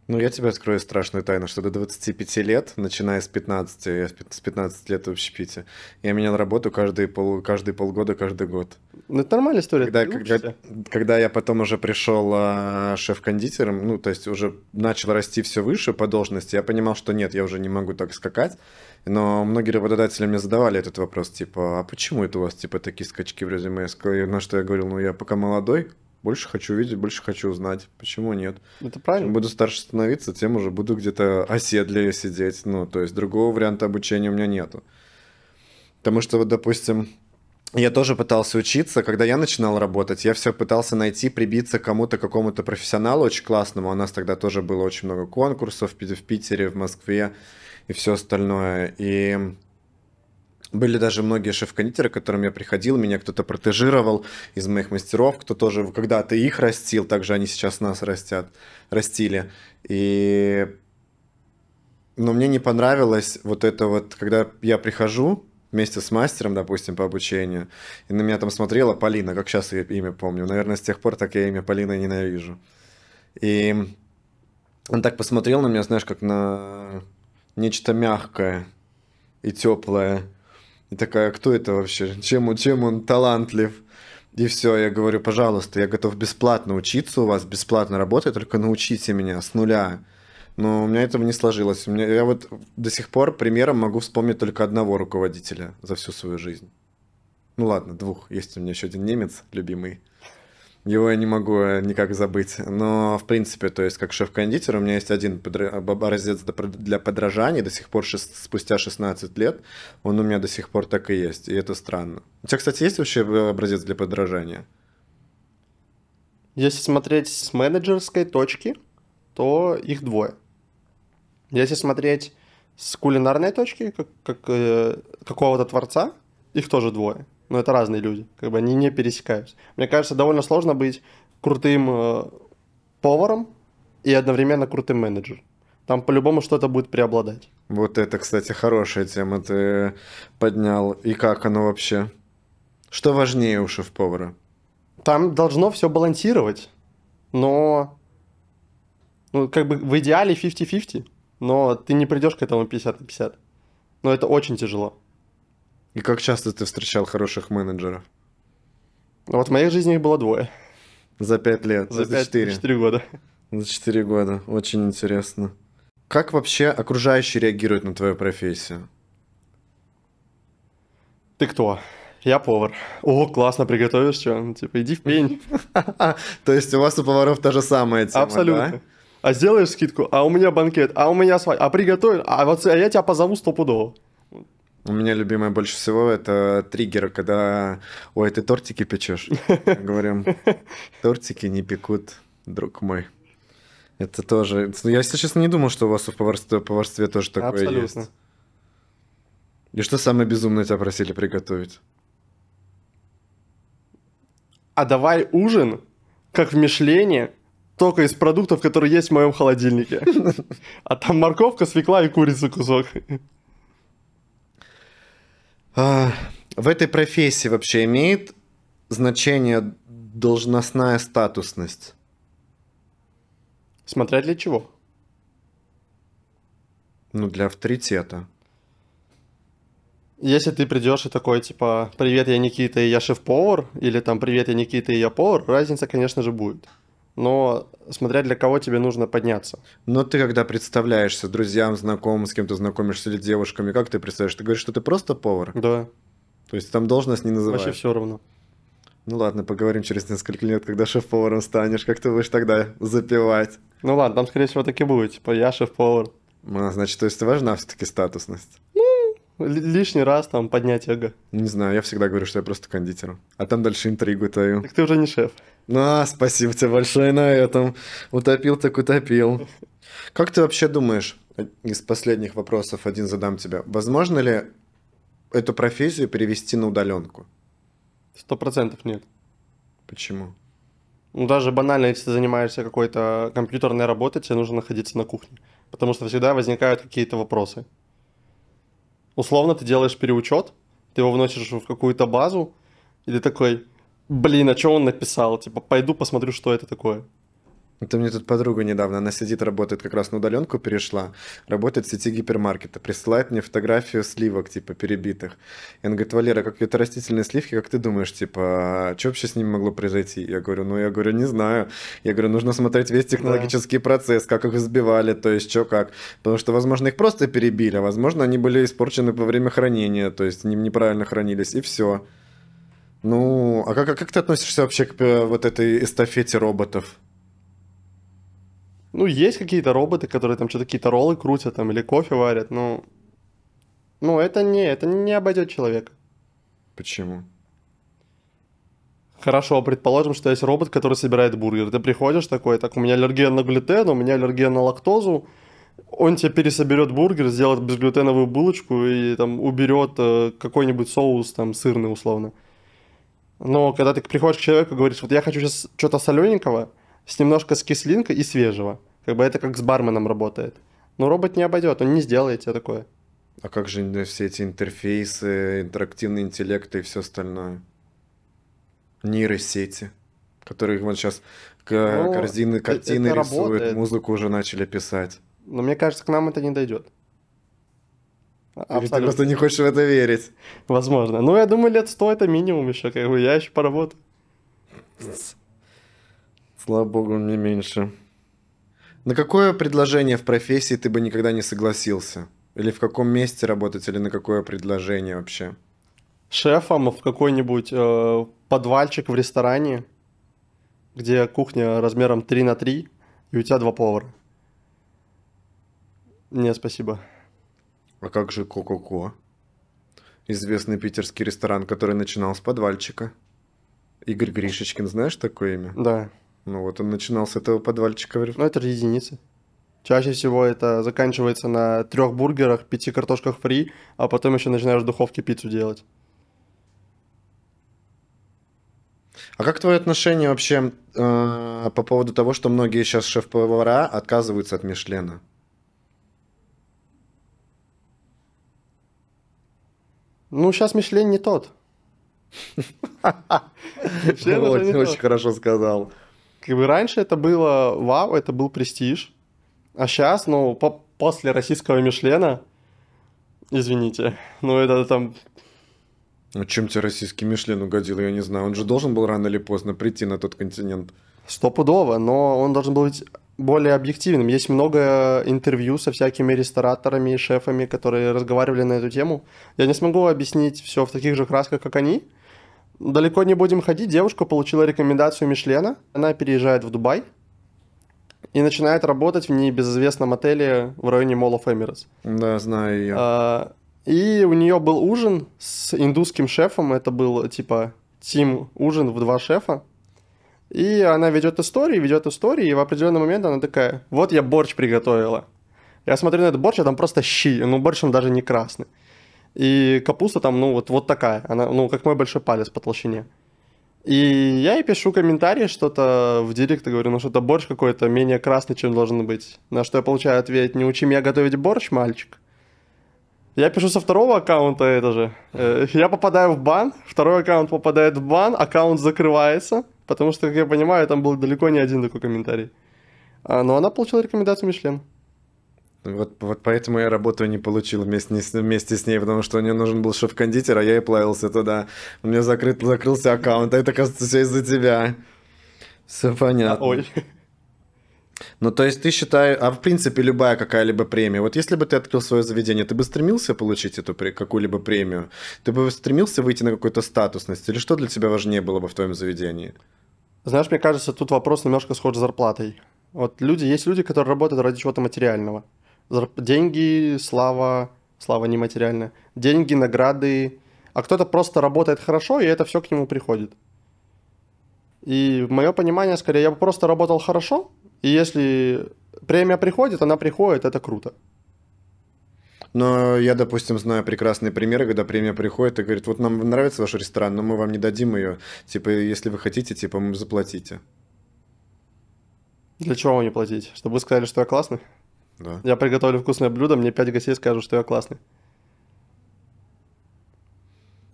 Ну, я тебе открою страшную тайну, что до 25 лет, начиная с 15, я с 15 лет в общепите, я менял работу каждые, пол, каждые полгода, каждый год. Ну, это нормальная история. Когда, когда, когда я потом уже пришел а, шеф-кондитером, ну, то есть уже начал расти все выше по должности, я понимал, что нет, я уже не могу так скакать. Но многие работодатели мне задавали этот вопрос, типа, а почему это у вас, типа, такие скачки в резюме? На что я говорил, ну, я пока молодой, больше хочу видеть, больше хочу узнать. Почему нет? Это правильно. Чем буду старше становиться, тем уже буду где-то оседлее сидеть. Ну, то есть другого варианта обучения у меня нету. Потому что, вот, допустим, я тоже пытался учиться, когда я начинал работать, я все пытался найти, прибиться к кому-то, какому-то профессионалу очень классному. У нас тогда тоже было очень много конкурсов в Питере, в Москве и все остальное. И были даже многие шеф-кондитеры, к которым я приходил, меня кто-то протежировал из моих мастеров, кто тоже когда-то их растил, также они сейчас нас растят, растили. И... Но мне не понравилось вот это вот, когда я прихожу, вместе с мастером, допустим, по обучению, и на меня там смотрела Полина, как сейчас ее имя помню. Наверное, с тех пор так я имя Полина ненавижу. И он так посмотрел на меня, знаешь, как на нечто мягкое и теплое. И такая, кто это вообще? Чем, чем он талантлив? И все, я говорю, пожалуйста, я готов бесплатно учиться у вас, бесплатно работать, только научите меня с нуля. Но у меня этого не сложилось. У меня, я вот до сих пор примером могу вспомнить только одного руководителя за всю свою жизнь. Ну ладно, двух. Есть у меня еще один немец, любимый. Его я не могу э, никак забыть. Но, в принципе, то есть, как шеф-кондитер, у меня есть один образец для подражания до сих пор, шест... спустя 16 лет, он у меня до сих пор так и есть, и это странно. У тебя, кстати, есть вообще э, образец для подражания? Если смотреть с менеджерской точки, то их двое. Если смотреть с кулинарной точки, как, как э, какого-то творца, их тоже двое но это разные люди, как бы они не пересекаются. Мне кажется, довольно сложно быть крутым э, поваром и одновременно крутым менеджером. Там по-любому что-то будет преобладать. Вот это, кстати, хорошая тема ты поднял. И как оно вообще? Что важнее у шеф-повара? Там должно все балансировать, но ну, как бы в идеале 50-50, но ты не придешь к этому 50 на 50. Но это очень тяжело. И как часто ты встречал хороших менеджеров? Ну, вот в моей жизни их было двое. За пять лет? За, за 5, года. За четыре года. Очень интересно. Как вообще окружающие реагируют на твою профессию? Ты кто? Я повар. О, классно, приготовишь что? Ну, типа, иди в пень. (laughs) То есть у вас у поваров та же самая тема, Абсолютно. А сделаешь скидку, а у меня банкет, а у меня свадьба, а приготовишь? а вот а я тебя позову стопудово. У меня любимое больше всего это триггер, когда «Ой, а ты тортики печешь?» Говорим, тортики не пекут, друг мой. Это тоже... Ну, я, если честно, не думал, что у вас в поварстве, поварстве тоже такое Абсолютно. есть. И что самое безумное тебя просили приготовить? А давай ужин, как в Мишлене, только из продуктов, которые есть в моем холодильнике. (laughs) А там морковка, свекла и курица кусок. А, в этой профессии вообще имеет значение должностная статусность? Смотря для чего? Ну, для авторитета. Если ты придешь и такой, типа, привет, я Никита, и я шеф-повар, или там, привет, я Никита, и я повар, разница, конечно же, будет но смотря для кого тебе нужно подняться. Но ты когда представляешься друзьям, знакомым, с кем то знакомишься или девушками, как ты представляешь? Ты говоришь, что ты просто повар? Да. То есть там должность не называется. Вообще все равно. Ну ладно, поговорим через несколько лет, когда шеф-поваром станешь, как ты будешь тогда запивать? Ну ладно, там скорее всего так и будет, типа я шеф-повар. Ну, а, значит, то есть важна все-таки статусность? Ну, лишний раз там поднять эго. Не знаю, я всегда говорю, что я просто кондитер. А там дальше интригу таю. Так ты уже не шеф. А, спасибо тебе большое на этом. Утопил так утопил. Как ты вообще думаешь, из последних вопросов один задам тебя, возможно ли эту профессию перевести на удаленку? Сто процентов нет. Почему? Ну, даже банально, если ты занимаешься какой-то компьютерной работой, тебе нужно находиться на кухне. Потому что всегда возникают какие-то вопросы. Условно, ты делаешь переучет, ты его вносишь в какую-то базу, и ты такой, блин, а что он написал? Типа, пойду посмотрю, что это такое. Это мне тут подруга недавно, она сидит, работает как раз на удаленку, перешла, работает в сети гипермаркета, присылает мне фотографию сливок, типа, перебитых. И она говорит, Валера, какие-то растительные сливки, как ты думаешь, типа, а что вообще с ними могло произойти? Я говорю, ну, я говорю, не знаю. Я говорю, нужно смотреть весь технологический да. процесс, как их избивали, то есть, что как. Потому что, возможно, их просто перебили, а возможно, они были испорчены во время хранения, то есть, неправильно хранились, и все. Ну, а как, а как ты относишься вообще к э, вот этой эстафете роботов? Ну, есть какие-то роботы, которые там что-то какие-то роллы крутят там или кофе варят, но... Ну, ну, это не, это не обойдет человека. Почему? Хорошо, а предположим, что есть робот, который собирает бургер. Ты приходишь такой, так, у меня аллергия на глютен, у меня аллергия на лактозу. Он тебе пересоберет бургер, сделает безглютеновую булочку и там уберет э, какой-нибудь соус там сырный условно. Mm но когда ты приходишь к человеку и говоришь, вот я хочу сейчас что-то солененького, с немножко с кислинкой и свежего. Как бы это как с барменом работает. Но робот не обойдет, он не сделает тебе такое. А как же все эти интерфейсы, интерактивный интеллект и все остальное? Нейросети, которые вот сейчас ну, корзины, э, картины рисуют, работает. музыку уже начали писать. Но мне кажется, к нам это не дойдет. Абсолютно просто не хочешь в это верить. Возможно. Ну, я думаю, лет сто это минимум еще, как бы я еще поработаю. Слава богу, мне меньше. На какое предложение в профессии ты бы никогда не согласился? Или в каком месте работать, или на какое предложение вообще? Шефом в какой-нибудь э, подвальчик в ресторане, где кухня размером 3 на 3, и у тебя два повара. Не, спасибо. А как же Кококо? Известный питерский ресторан, который начинал с подвальчика. Игорь Гришечкин, знаешь такое имя? Да. Ну вот он начинал с этого подвальчика. Ну это же единицы. Чаще всего это заканчивается на трех бургерах, пяти картошках фри, а потом еще начинаешь в духовке пиццу делать. А как твое отношение вообще э, по поводу того, что многие сейчас шеф-повара отказываются от Мишлена? Ну, сейчас Мишлен не тот. Очень хорошо сказал. Как бы раньше это было вау, это был престиж. А сейчас, ну, после российского Мишлена, извините, ну это там... Ну чем тебе российский Мишлен угодил, я не знаю. Он же должен был рано или поздно прийти на тот континент. Стопудово, но он должен был быть более объективным. Есть много интервью со всякими рестораторами и шефами, которые разговаривали на эту тему. Я не смогу объяснить все в таких же красках, как они. Далеко не будем ходить. Девушка получила рекомендацию Мишлена. Она переезжает в Дубай и начинает работать в небезызвестном отеле в районе Mall of Emirates. Да, знаю ее. А, и у нее был ужин с индусским шефом. Это был типа тим ужин в два шефа. И она ведет истории, ведет истории, и в определенный момент она такая, вот я борщ приготовила. Я смотрю на этот борщ, а там просто щи, ну борщ он даже не красный. И капуста там, ну вот, вот такая, она, ну как мой большой палец по толщине. И я ей пишу комментарии что-то в директ говорю, ну что-то борщ какой-то менее красный, чем должен быть. На что я получаю ответ, не учи меня готовить борщ, мальчик. Я пишу со второго аккаунта это же. Э, я попадаю в бан, второй аккаунт попадает в бан, аккаунт закрывается – Потому что, как я понимаю, там был далеко не один такой комментарий. А, но ну, она получила рекомендацию Мишлен. Вот, вот поэтому я работу не получил вместе, с, вместе с ней, потому что мне нужен был шеф-кондитер, а я и плавился туда. У меня закрыт, закрылся аккаунт, а это, кажется, все из-за тебя. Все понятно. ой. Ну, то есть ты считаешь, а в принципе любая какая-либо премия, вот если бы ты открыл свое заведение, ты бы стремился получить эту какую-либо премию? Ты бы стремился выйти на какую то статусность? Или что для тебя важнее было бы в твоем заведении? Знаешь, мне кажется, тут вопрос немножко схож с зарплатой. Вот люди, есть люди, которые работают ради чего-то материального. Зарп... Деньги, слава, слава нематериальная. Деньги, награды. А кто-то просто работает хорошо, и это все к нему приходит. И мое понимание, скорее, я бы просто работал хорошо, и если премия приходит, она приходит, это круто. Но я, допустим, знаю прекрасные примеры, когда премия приходит и говорит, вот нам нравится ваш ресторан, но мы вам не дадим ее. Типа, если вы хотите, типа, мы заплатите. Для чего мне платить? Чтобы вы сказали, что я классный? Да. Я приготовлю вкусное блюдо, мне пять гостей скажут, что я классный.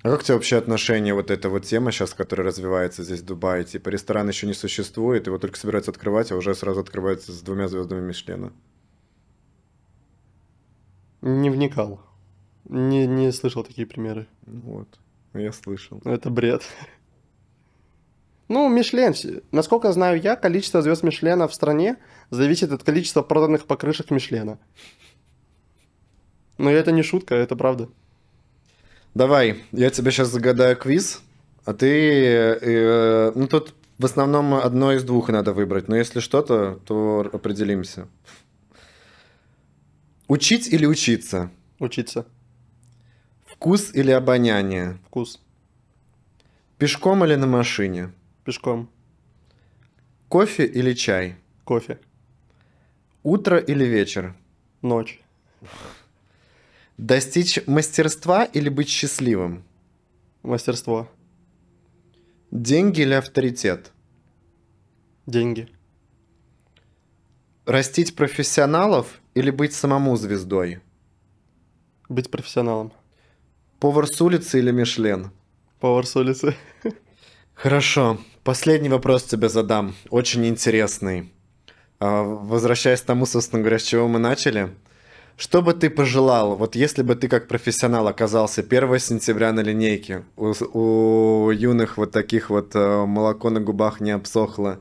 А как тебе вообще отношение вот эта вот тема сейчас, которая развивается здесь в Дубае? Типа ресторан еще не существует, его только собираются открывать, а уже сразу открывается с двумя звездами Мишлена. Не вникал. Не, не слышал такие примеры. Вот, ну, я слышал. Ну, это бред. Ну, Мишлен, насколько знаю я, количество звезд Мишлена в стране зависит от количества проданных покрышек Мишлена. Но это не шутка, это правда. Давай, я тебе сейчас загадаю квиз, а ты... Э, э, ну, тут в основном одно из двух надо выбрать, но если что-то, то определимся. Учить или учиться? Учиться. Вкус или обоняние? Вкус. Пешком или на машине? Пешком. Кофе или чай? Кофе. Утро или вечер? Ночь. Достичь мастерства или быть счастливым? Мастерство. Деньги или авторитет? Деньги. Растить профессионалов или быть самому звездой? Быть профессионалом. Повар с улицы или Мишлен? Повар с улицы. Хорошо. Последний вопрос тебе задам. Очень интересный. А, возвращаясь к тому, собственно говоря, с чего мы начали. Что бы ты пожелал, вот если бы ты как профессионал оказался 1 сентября на линейке, у, у юных вот таких вот э, молоко на губах не обсохло,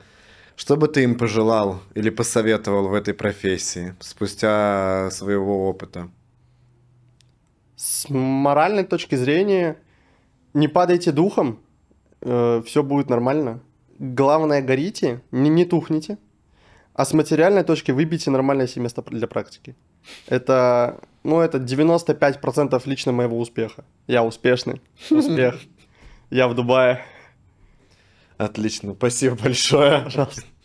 что бы ты им пожелал или посоветовал в этой профессии спустя своего опыта? С моральной точки зрения, не падайте духом, э, все будет нормально. Главное, горите, не, не тухните. А с материальной точки выбейте нормальное себе место для практики. Это, ну, это 95% лично моего успеха. Я успешный. Успех. (laughs) Я в Дубае. Отлично, спасибо большое. Пожалуйста.